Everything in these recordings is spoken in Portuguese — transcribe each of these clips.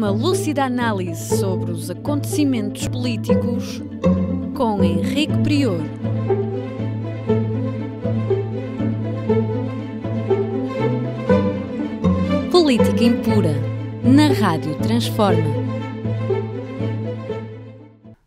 uma lúcida análise sobre os acontecimentos políticos com Henrique Prior. Política Impura, na Rádio Transforma.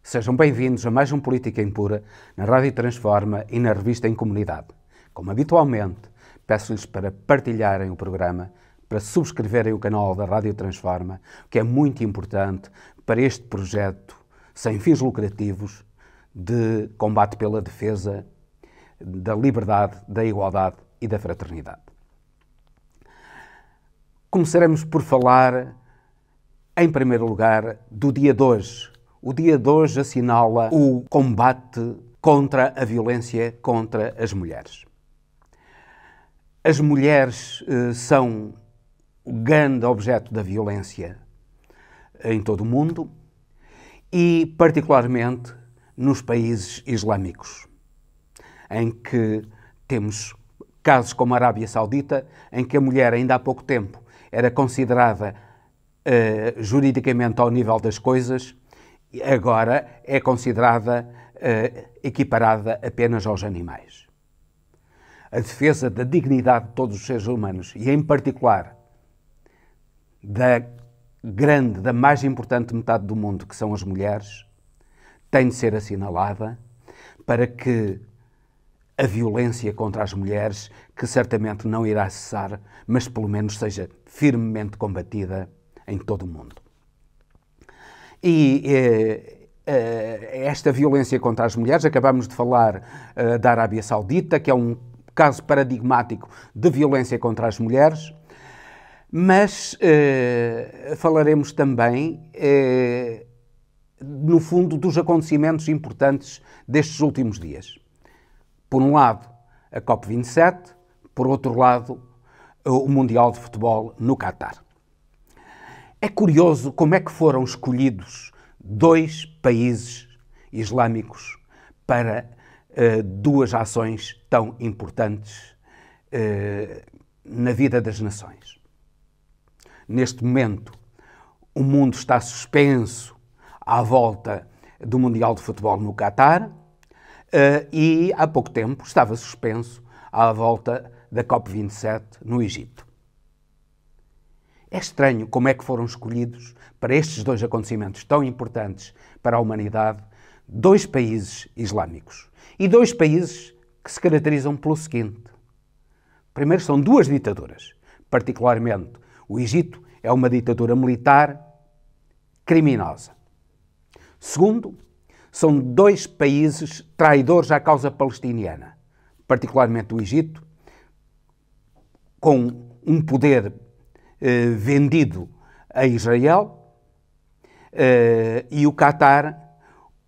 Sejam bem-vindos a mais um Política Impura na Rádio Transforma e na revista Em Comunidade. Como habitualmente, peço-lhes para partilharem o programa para subscreverem o canal da Rádio Transforma, que é muito importante para este projeto sem fins lucrativos de combate pela defesa da liberdade, da igualdade e da fraternidade. Começaremos por falar, em primeiro lugar, do dia de hoje. O dia de hoje assinala o combate contra a violência contra as mulheres. As mulheres eh, são o grande objeto da violência em todo o mundo e, particularmente, nos países islâmicos, em que temos casos como a Arábia Saudita, em que a mulher, ainda há pouco tempo, era considerada uh, juridicamente ao nível das coisas, e agora é considerada uh, equiparada apenas aos animais. A defesa da dignidade de todos os seres humanos e, em particular, da grande, da mais importante metade do mundo, que são as mulheres, tem de ser assinalada para que a violência contra as mulheres, que certamente não irá cessar, mas pelo menos seja firmemente combatida em todo o mundo. E eh, eh, esta violência contra as mulheres, acabamos de falar eh, da Arábia Saudita, que é um caso paradigmático de violência contra as mulheres, mas eh, falaremos também, eh, no fundo, dos acontecimentos importantes destes últimos dias. Por um lado, a COP27, por outro lado, o Mundial de Futebol no Catar. É curioso como é que foram escolhidos dois países islâmicos para eh, duas ações tão importantes na vida das nações neste momento. O mundo está suspenso à volta do Mundial de Futebol no Catar eh, e há pouco tempo estava suspenso à volta da COP27 no Egito. É estranho como é que foram escolhidos para estes dois acontecimentos tão importantes para a humanidade dois países islâmicos e dois países que se caracterizam pelo seguinte: primeiro, são duas ditaduras, particularmente o Egito é uma ditadura militar criminosa. Segundo, são dois países traidores à causa palestiniana, particularmente o Egito, com um poder eh, vendido a Israel, eh, e o Catar,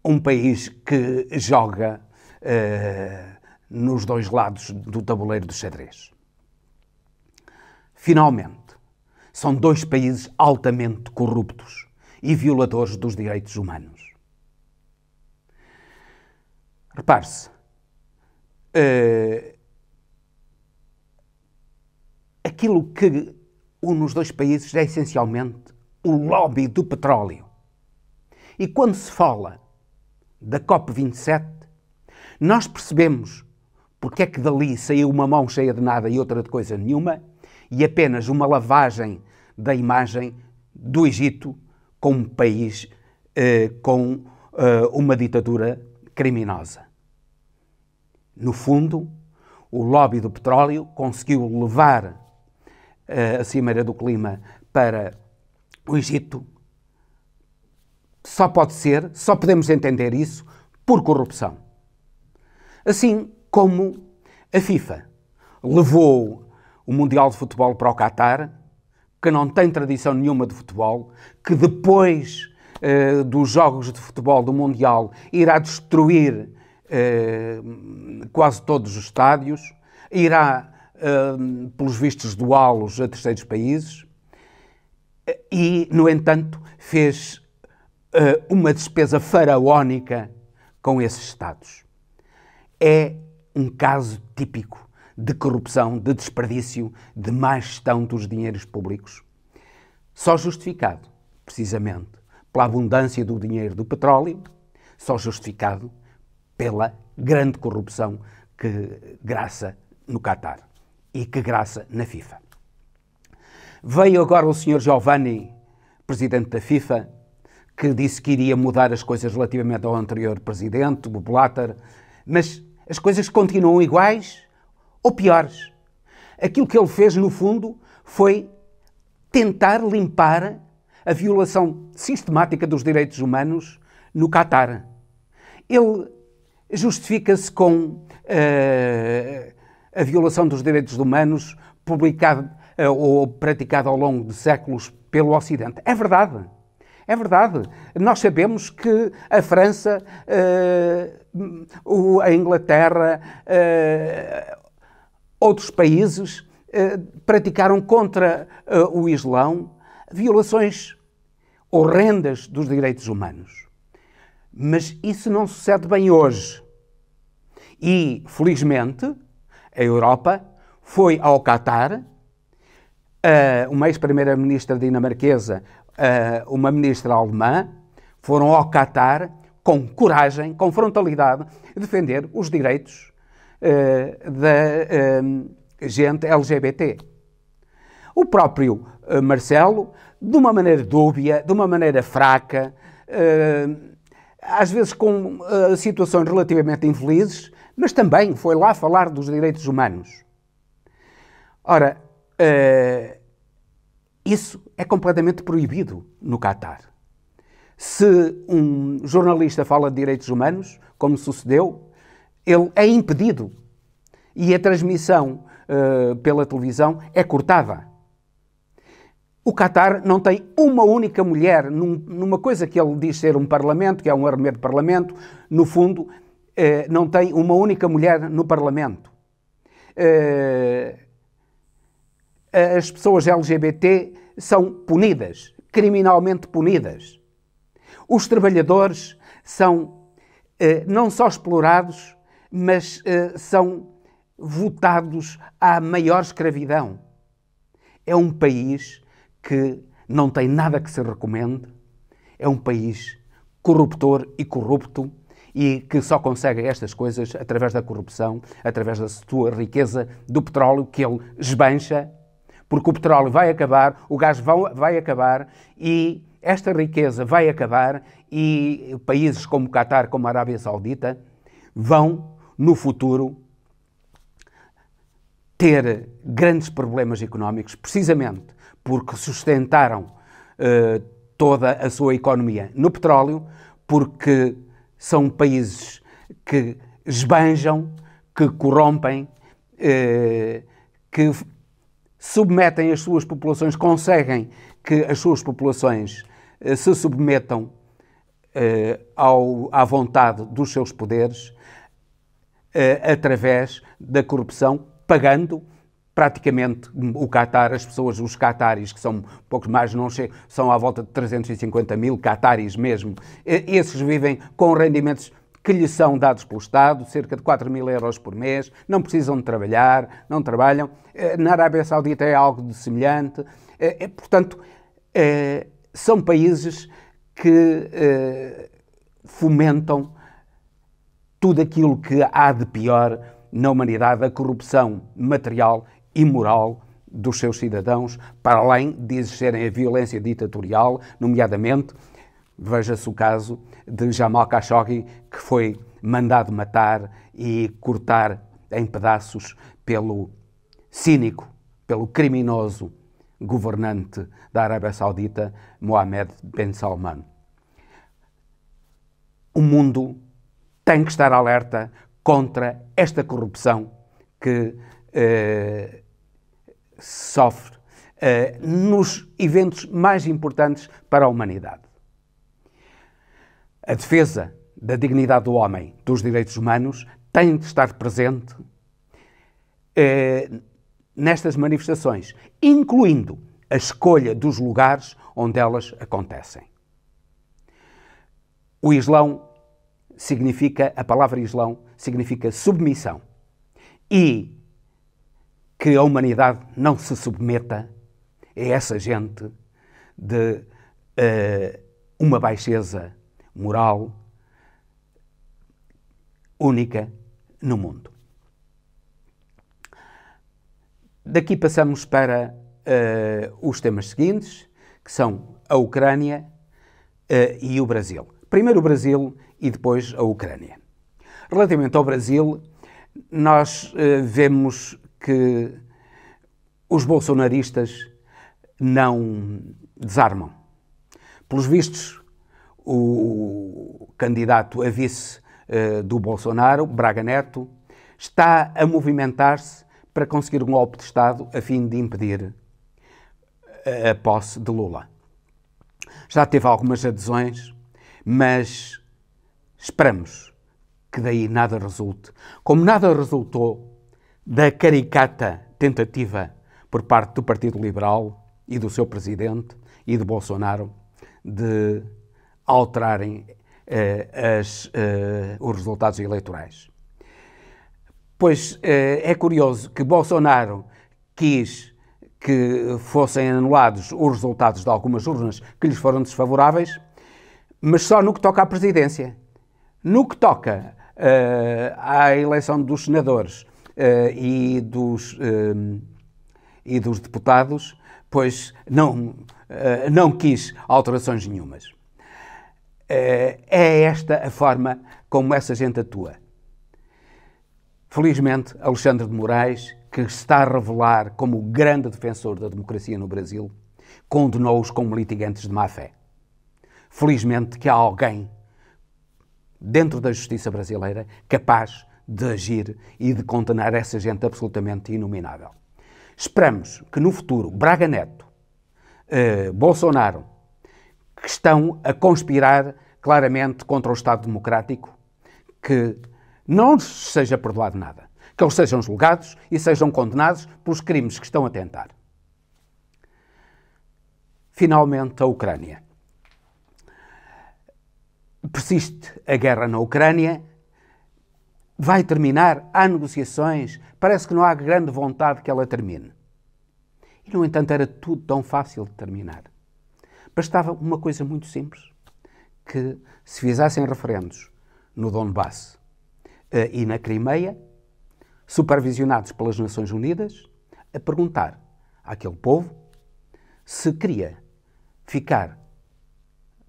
um país que joga eh, nos dois lados do tabuleiro do xadrez. Finalmente, são dois países altamente corruptos e violadores dos direitos humanos. Repare-se, uh, aquilo que une os dois países é essencialmente o lobby do petróleo. E quando se fala da COP27, nós percebemos porque é que dali saiu uma mão cheia de nada e outra de coisa nenhuma e apenas uma lavagem da imagem do Egito como um país eh, com eh, uma ditadura criminosa. No fundo, o lobby do petróleo conseguiu levar eh, a Cimeira do Clima para o Egito. Só pode ser, só podemos entender isso, por corrupção. Assim como a FIFA levou o Mundial de Futebol para o Qatar que não tem tradição nenhuma de futebol, que depois uh, dos jogos de futebol do Mundial irá destruir uh, quase todos os estádios, irá, uh, pelos vistos, doá-los a terceiros países e, no entanto, fez uma despesa faraónica com esses Estados. É um caso típico de corrupção, de desperdício, de má gestão dos dinheiros públicos. Só justificado, precisamente, pela abundância do dinheiro do petróleo, só justificado pela grande corrupção que graça no Qatar e que graça na FIFA. Veio agora o Sr. Giovanni, presidente da FIFA, que disse que iria mudar as coisas relativamente ao anterior presidente, o Blatter, mas as coisas continuam iguais, ou piores. Aquilo que ele fez, no fundo, foi tentar limpar a violação sistemática dos direitos humanos no Catar. Ele justifica-se com uh, a violação dos direitos humanos publicada uh, eh, ou praticada ao longo de séculos pelo Ocidente. É verdade. É verdade. Nós sabemos que a França, uh, a Inglaterra, Outros países eh, praticaram contra eh, o Islão violações horrendas dos direitos humanos. Mas isso não sucede bem hoje. E, felizmente, a Europa foi ao Catar, uh, uma ex-primeira-ministra dinamarquesa, uh, uma ministra alemã, foram ao Catar com coragem, com frontalidade, defender os direitos eh, da um, eh, gente LGBT. O próprio eh, Marcelo, de uma maneira dúbia, de uma maneira fraca, uh, às vezes com situações relativamente infelizes, mas também foi lá falar dos direitos humanos. Ora, isso é completamente proibido no Catar. Se um jornalista fala de direitos humanos, como sucedeu, ele é impedido e a transmissão uh, pela televisão é cortada. O Qatar não tem uma única mulher num, numa coisa que ele diz ser um parlamento, que é um arremedo de parlamento, no fundo, eh, não tem uma única mulher no parlamento. Eh, as pessoas LGBT são punidas, criminalmente punidas. Os trabalhadores são não só explorados, mas uh, são votados à maior escravidão. É um país que não tem nada que se recomende, é um país corruptor e corrupto e que só consegue estas coisas através da corrupção, através da sua riqueza do petróleo que ele esbancha, porque o petróleo vai acabar, o gás vai acabar e esta riqueza vai acabar e países como o Qatar, como a Arábia Saudita vão no futuro, ter grandes problemas económicos, precisamente porque sustentaram eh, toda a sua economia no petróleo, porque são países que esbanjam, que corrompem, eh, que submetem as suas populações, conseguem que as suas populações eh, se submetam eh, ao, à vontade dos seus poderes, eh, através da corrupção, pagando praticamente o Qatar, as pessoas, os cataris, que são poucos mais, não chegam, são à volta de 350 mil cataris mesmo, eh, esses vivem com rendimentos que lhes são dados pelo Estado, cerca de 4 mil euros por mês, não precisam de trabalhar, não trabalham. Eh, na Arábia Saudita é algo de semelhante. Portanto, são países que fomentam tudo aquilo que há de pior na humanidade, a corrupção material e moral dos seus cidadãos, para além de exercerem a violência ditatorial, nomeadamente, veja-se o caso de Jamal Khashoggi, que foi mandado matar e cortar em pedaços pelo cínico, pelo criminoso governante da Arábia Saudita, Mohamed Ben Salman. O mundo tem que estar alerta contra esta corrupção que eh, sofre eh, nos eventos mais importantes para a humanidade. A defesa da dignidade do homem, dos direitos humanos, tem de estar presente eh, nestas manifestações, incluindo a escolha dos lugares onde elas acontecem. O Islão significa, a palavra Islão significa submissão. E que a humanidade não se submeta a essa gente de uh, uma baixeza moral única no mundo. Daqui passamos para uh, os temas seguintes, que são a Ucrânia uh, e o Brasil. Primeiro o Brasil e depois a Ucrânia. Relativamente ao Brasil, nós eh, vemos que os bolsonaristas não desarmam. Pelos vistos, o candidato a vice eh, do Bolsonaro, Braga Neto, está a movimentar-se para conseguir um golpe de Estado a fim de impedir eh, a posse de Lula. Já teve algumas adesões mas esperamos que daí nada resulte. Como nada resultou da caricata tentativa por parte do Partido Liberal e do seu presidente e de Bolsonaro de alterarem eh, as, eh, os resultados eleitorais. Pois eh, é curioso que Bolsonaro quis que fossem anulados os resultados de algumas urnas que lhes foram desfavoráveis mas só no que toca à presidência. No que toca uh, à eleição dos senadores uh, e, dos, eh, e dos deputados, pois não, não quis alterações nenhumas. é esta a forma como essa gente atua. Felizmente, Alexandre de Moraes, que se está a revelar como o grande defensor da democracia no Brasil, condenou-os como litigantes de má fé felizmente, que há alguém dentro da justiça brasileira capaz de agir e de condenar essa gente absolutamente inominável. Esperamos que no futuro Braga Neto, eh, Bolsonaro, que estão a conspirar claramente contra o Estado Democrático, que não seja perdoado nada, que eles sejam julgados e sejam condenados pelos crimes que estão a tentar. Finalmente, a Ucrânia persiste a guerra na Ucrânia, vai terminar, há negociações, parece que não há grande vontade que ela termine. E, no entanto, era tudo tão fácil de terminar. Bastava uma coisa muito simples, que se fizessem referendos no Donbass eh, e na Crimeia, supervisionados pelas Nações Unidas, a perguntar àquele povo se queria ficar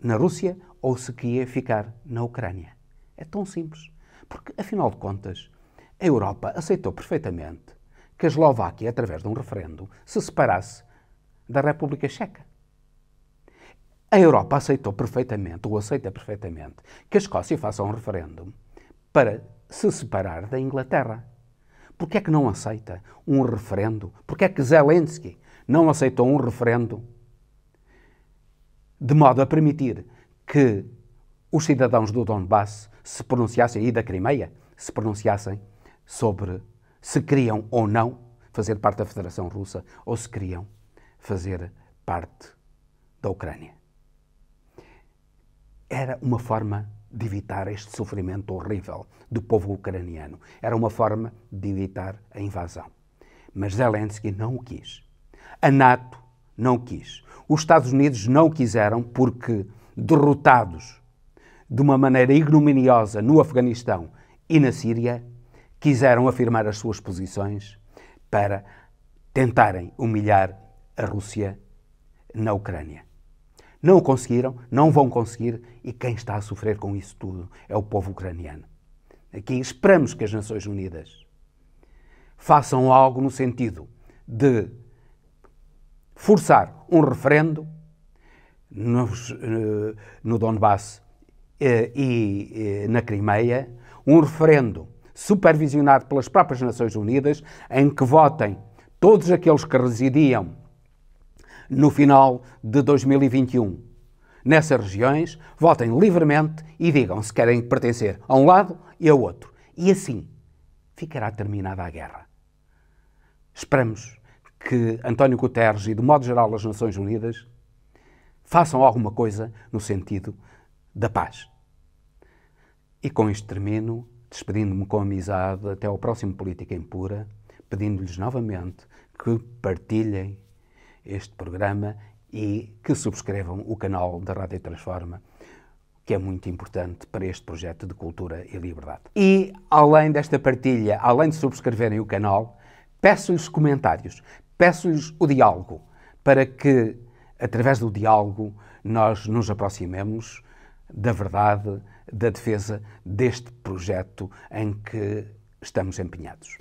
na Rússia ou se queria ficar na Ucrânia. É tão simples. Porque, afinal de contas, a Europa aceitou perfeitamente que a Eslováquia, através de um referendo, se separasse da República Checa. A Europa aceitou perfeitamente, ou aceita perfeitamente, que a Escócia faça um referendo para se separar da Inglaterra. Porquê é que não aceita um referendo? Porquê é que Zelensky não aceitou um referendo de modo a permitir que os cidadãos do Donbass se pronunciassem, e da Crimeia, se pronunciassem sobre se queriam ou não fazer parte da Federação Russa ou se queriam fazer parte da Ucrânia. Era uma forma de evitar este sofrimento horrível do povo ucraniano. Era uma forma de evitar a invasão. Mas Zelensky não o quis. A NATO não quis. Os Estados Unidos não o quiseram porque derrotados de uma maneira ignominiosa no Afeganistão e na Síria, quiseram afirmar as suas posições para tentarem humilhar a Rússia na Ucrânia. Não o conseguiram, não vão conseguir, e quem está a sofrer com isso tudo é o povo ucraniano. Aqui esperamos que as Nações Unidas façam algo no sentido de forçar um referendo nos, eh, no Donbass eh, e eh, na Crimeia um referendo supervisionado pelas próprias Nações Unidas em que votem todos aqueles que residiam no final de 2021 nessas regiões, votem livremente e digam se querem pertencer a um lado e ao outro. E assim ficará terminada a guerra. Esperamos que António Guterres e, de modo geral, as Nações Unidas façam alguma coisa no sentido da paz. E com este termino, despedindo-me com amizade até ao próximo Política Impura, pedindo-lhes novamente que partilhem este programa e que subscrevam o canal da Rádio Transforma, que é muito importante para este projeto de cultura e liberdade. E além desta partilha, além de subscreverem o canal, peço-lhes comentários, peço-lhes o diálogo para que através do diálogo, nós nos aproximemos da verdade, da defesa deste projeto em que estamos empenhados.